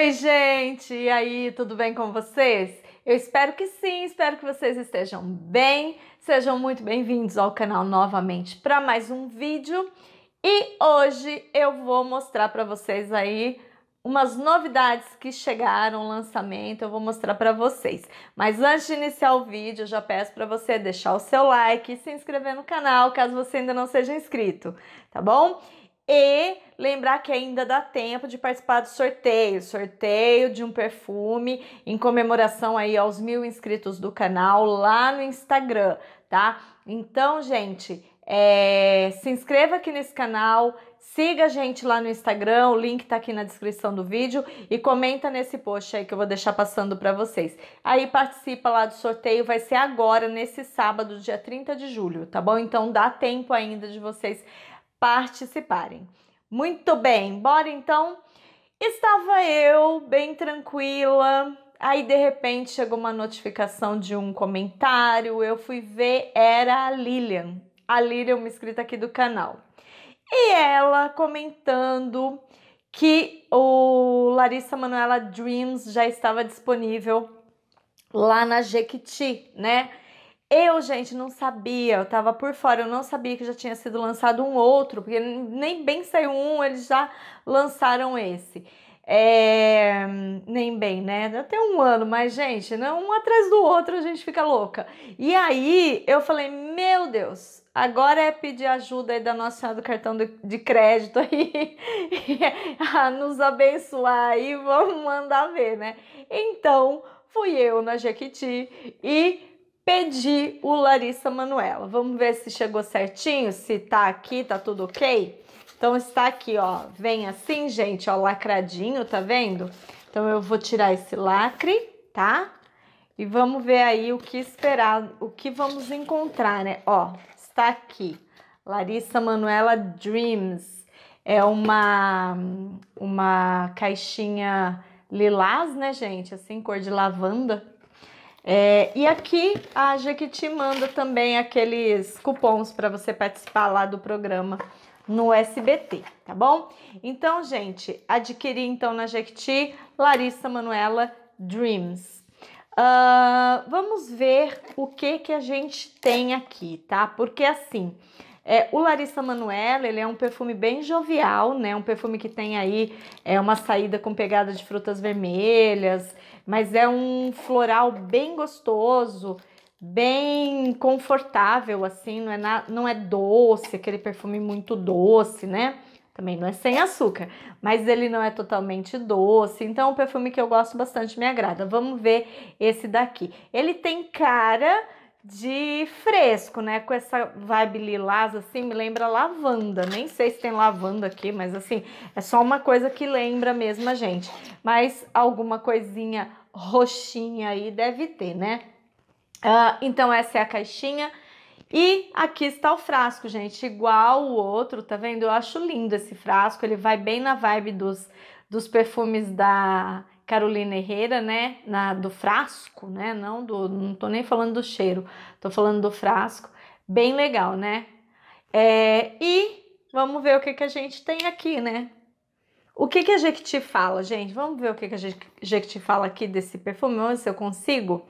Oi, gente! E aí, tudo bem com vocês? Eu espero que sim, espero que vocês estejam bem. Sejam muito bem-vindos ao canal novamente para mais um vídeo. E hoje eu vou mostrar para vocês aí umas novidades que chegaram, lançamento, eu vou mostrar para vocês. Mas antes de iniciar o vídeo, eu já peço para você deixar o seu like e se inscrever no canal, caso você ainda não seja inscrito, tá bom? E lembrar que ainda dá tempo de participar do sorteio, sorteio de um perfume em comemoração aí aos mil inscritos do canal lá no Instagram, tá? Então, gente, é, se inscreva aqui nesse canal, siga a gente lá no Instagram, o link tá aqui na descrição do vídeo e comenta nesse post aí que eu vou deixar passando para vocês. Aí participa lá do sorteio, vai ser agora, nesse sábado, dia 30 de julho, tá bom? Então dá tempo ainda de vocês participarem. Muito bem, bora então. Estava eu bem tranquila, aí de repente chegou uma notificação de um comentário. Eu fui ver, era a Lilian, a Lilian, uma inscrita aqui do canal, e ela comentando que o Larissa Manuela Dreams já estava disponível lá na Jequiti, né? Eu, gente, não sabia, eu tava por fora, eu não sabia que já tinha sido lançado um outro, porque nem bem saiu um, eles já lançaram esse. É, nem bem, né? Até um ano, mas, gente, não, um atrás do outro a gente fica louca. E aí eu falei, meu Deus, agora é pedir ajuda aí da Nossa Senhora do cartão de, crédito aí, a nos abençoar e vamos mandar ver, né? Então fui eu na Jequiti e pedi o Larissa Manuela. Vamos ver se chegou certinho, se tá aqui, tá tudo ok? Então está aqui, ó, vem assim, gente, ó, lacradinho, tá vendo? Então eu vou tirar esse lacre, tá? E vamos ver aí o que esperar, o que vamos encontrar, né? Ó, está aqui, Larissa Manuela Dreams. É uma, uma caixinha lilás, né, gente? Assim, cor de lavanda. É, e aqui a Jequiti manda também aqueles cupons para você participar lá do programa no SBT, tá bom? Então, gente, adquiri então na Jequiti Larissa Manuela Dreams. Uh, vamos ver o que que a gente tem aqui, tá? Porque assim, é, o Larissa Manuela, ele é um perfume bem jovial, né? Um perfume que tem aí é, uma saída com pegada de frutas vermelhas, mas é um floral bem gostoso, bem confortável, assim, não é, na, não é doce, aquele perfume muito doce, né? Também não é sem açúcar, mas ele não é totalmente doce, então é um perfume que eu gosto bastante, me agrada. Vamos ver esse daqui. Ele tem cara de fresco, né? Com essa vibe lilás, assim, me lembra lavanda. Nem sei se tem lavanda aqui, mas assim, é só uma coisa que lembra mesmo a gente. Mas alguma coisinha roxinha aí deve ter, né? Uh, então, essa é a caixinha. E aqui está o frasco, gente, igual o outro, tá vendo? Eu acho lindo esse frasco, ele vai bem na vibe dos, dos perfumes da Carolina Herrera, né, na, do frasco, né, não do, não tô nem falando do cheiro, tô falando do frasco, bem legal, né? É, e vamos ver o que, que a gente tem aqui, né? O que, que a Jequiti fala, gente? Vamos ver o que, que a Jequiti fala aqui desse perfume, vamos ver se eu consigo.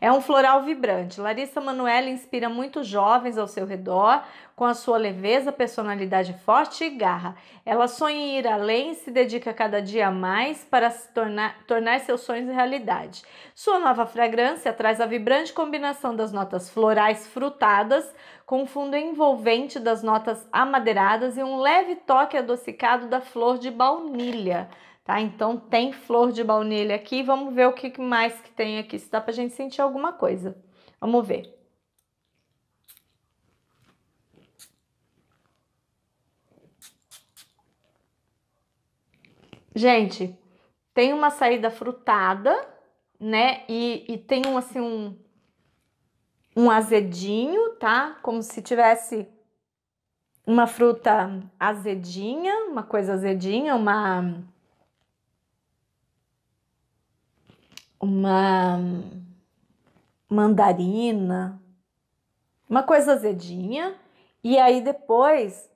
É um floral vibrante. Larissa Manoela inspira muitos jovens ao seu redor, com a sua leveza, personalidade forte e garra, ela sonha em ir além e se dedica cada dia a mais para se tornar, tornar seus sonhos realidade. Sua nova fragrância traz a vibrante combinação das notas florais frutadas com o fundo envolvente das notas amadeiradas e um leve toque adocicado da flor de baunilha. Tá? Então tem flor de baunilha aqui. Vamos ver o que mais que tem aqui, se dá pra gente sentir alguma coisa. Vamos ver. Gente, tem uma saída frutada, né? E, e tem um assim um, um azedinho, tá? Como se tivesse uma fruta azedinha, uma coisa azedinha, uma uma mandarina, uma coisa azedinha, e aí depois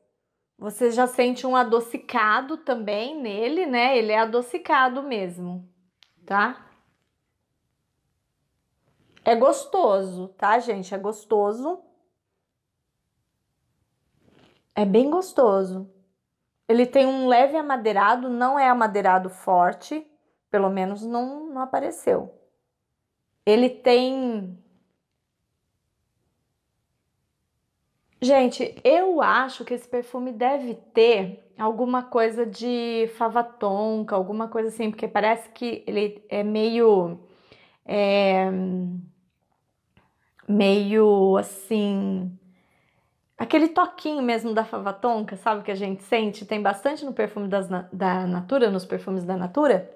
você já sente um adocicado também nele, né? Ele é adocicado mesmo, tá? É gostoso, tá, gente? É gostoso. É bem gostoso. Ele tem um leve amadeirado, não é amadeirado forte, pelo menos não, não apareceu. Ele tem Gente, eu acho que esse perfume deve ter alguma coisa de fava tonka, alguma coisa assim, porque parece que ele é meio. É, meio assim. Aquele toquinho mesmo da fava tonka, sabe? Que a gente sente, tem bastante no perfume das, da Natura, nos perfumes da Natura.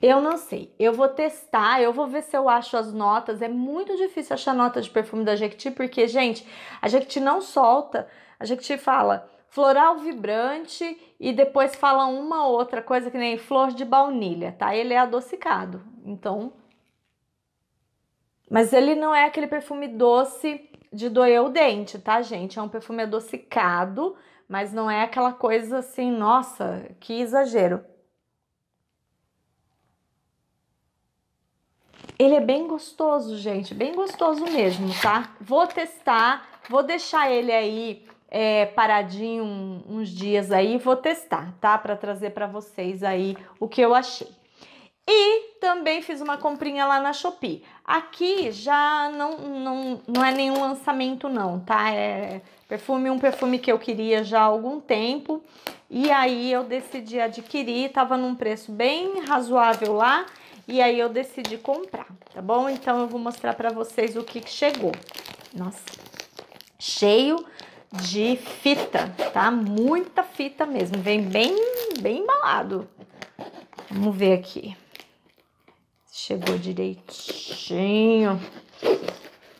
Eu não sei. Eu vou testar, eu vou ver se eu acho as notas. É muito difícil achar nota de perfume da Jequiti, porque, gente, a Jequiti não solta. A Jequiti fala floral vibrante e depois fala uma outra coisa que nem flor de baunilha, tá? Ele é adocicado. Então. Mas ele não é aquele perfume doce de doer o dente, tá, gente? É um perfume adocicado, mas não é aquela coisa assim, nossa, que exagero. Ele é bem gostoso, gente, bem gostoso mesmo, tá? Vou testar, vou deixar ele aí é, paradinho um, uns dias aí, vou testar, tá? Para trazer para vocês aí o que eu achei. E também fiz uma comprinha lá na Shopee. Aqui já não, não, não é nenhum lançamento não, tá? É perfume, um perfume que eu queria já há algum tempo. E aí eu decidi adquirir, tava num preço bem razoável lá. E aí eu decidi comprar, tá bom? Então eu vou mostrar para vocês o que, que chegou. Nossa, cheio de fita, tá? Muita fita mesmo, vem bem, bem embalado. Vamos ver aqui. Chegou direitinho.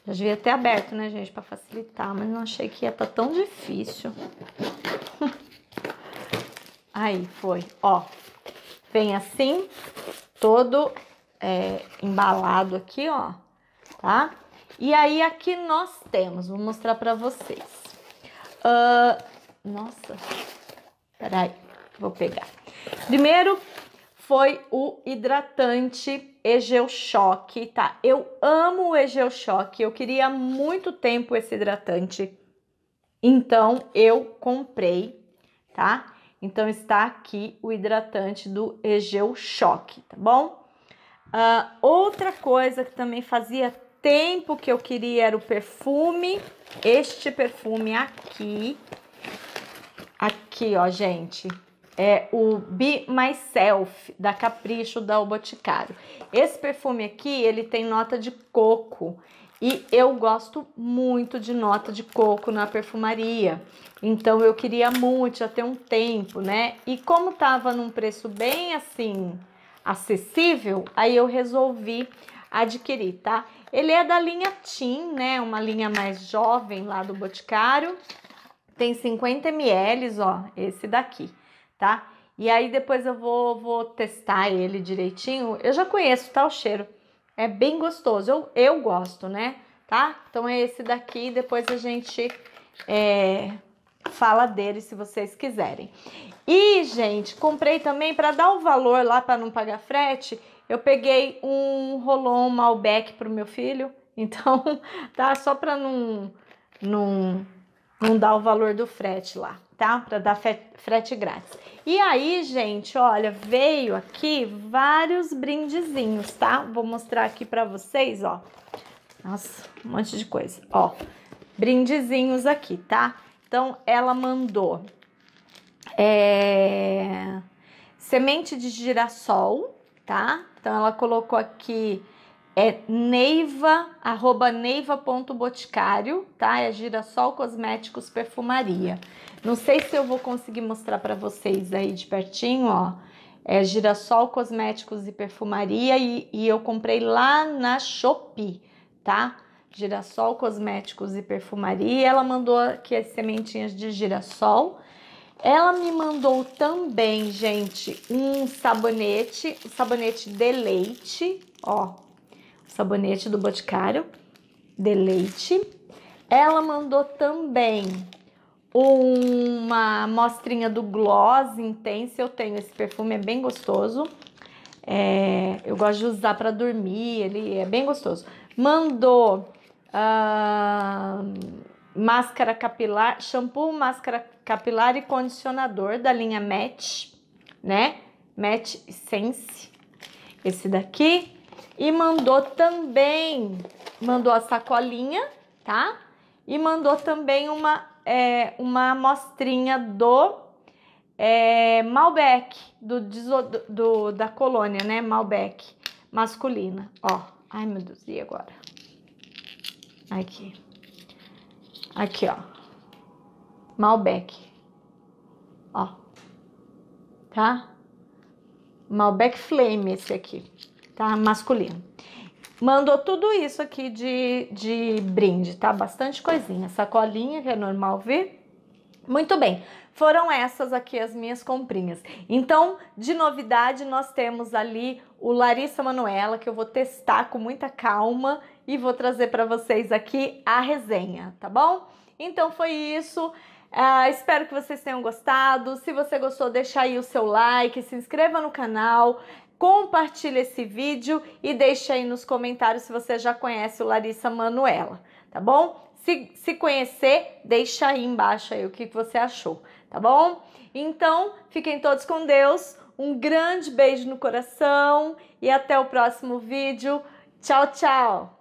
Já devia ter aberto, né, gente, para facilitar, mas não achei que ia estar tá tão difícil. Aí foi, ó. Vem assim, todo é, embalado aqui, ó, tá? E aí aqui nós temos, vou mostrar para vocês. Uh, nossa, peraí, vou pegar. Primeiro foi o hidratante Egeu Choque, tá? Eu amo o Egeu Choque, eu queria há muito tempo esse hidratante, então eu comprei, tá? Então está aqui o hidratante do Egeu Choque, tá bom? Uh, outra coisa que também fazia tempo que eu queria era o perfume, este perfume aqui, aqui ó gente, é o Be Myself da Capricho da O Boticário. Esse perfume aqui, ele tem nota de coco, e eu gosto muito de nota de coco na perfumaria. Então eu queria muito, já tem um tempo, né? E como tava num preço bem assim acessível, aí eu resolvi adquirir, tá? Ele é da linha Tim, né? Uma linha mais jovem lá do Boticário. Tem 50 ml, ó, esse daqui, tá? E aí depois eu vou, vou testar ele direitinho. Eu já conheço, tá? O cheiro. É bem gostoso. Eu, eu gosto, né? Tá? Então é esse daqui. Depois a gente é, fala dele se vocês quiserem. E, gente, comprei também para dar o valor lá para não pagar frete. Eu peguei um rolon Malbec para o meu filho. Então, tá? Só para não, não, não dar o valor do frete lá tá? Para dar frete grátis. E aí, gente, olha, veio aqui vários brindezinhos, tá? Vou mostrar aqui para vocês, ó. Nossa, um monte de coisa. Ó, brindezinhos aqui, tá? Então, ela mandou é, semente de girassol, tá? Então, ela colocou aqui é neiva, arroba neiva.boticário, tá? É Girassol Cosméticos Perfumaria. Não sei se eu vou conseguir mostrar para vocês aí de pertinho, ó. É Girassol Cosméticos e Perfumaria e, e eu comprei lá na Shopee, tá? Girassol Cosméticos e Perfumaria. Ela mandou aqui as sementinhas de girassol. Ela me mandou também, gente, um sabonete, um sabonete de leite, ó, sabonete do Boticário, deleite. Ela mandou também uma amostrinha do Gloss Intense. Eu tenho esse perfume, é bem gostoso. É, eu gosto de usar para dormir, ele é bem gostoso. Mandou uh, máscara capilar, shampoo, máscara capilar e condicionador da linha Match, né? Match Sense. Esse daqui e mandou também, mandou a sacolinha, tá? E mandou também uma, é, uma amostrinha do é, Malbec, do, do, do, da colônia, né? Malbec masculina, ó. Ai, meu Deus, e agora? Aqui. Aqui, ó. Malbec. Ó. Tá? Malbec Flame esse aqui tá? Masculino. Mandou tudo isso aqui de, de brinde, tá? Bastante coisinha. Sacolinha, que é normal ver. Muito bem, foram essas aqui as minhas comprinhas. Então, de novidade, nós temos ali o Larissa Manuela, que eu vou testar com muita calma e vou trazer para vocês aqui a resenha, tá bom? Então foi isso. Uh, espero que vocês tenham gostado. Se você gostou, deixa aí o seu like, se inscreva no canal, compartilha esse vídeo e deixa aí nos comentários se você já conhece o Larissa Manuela, tá bom? Se, se conhecer, deixa aí embaixo aí o que você achou, tá bom? Então, fiquem todos com Deus, um grande beijo no coração e até o próximo vídeo. Tchau, tchau!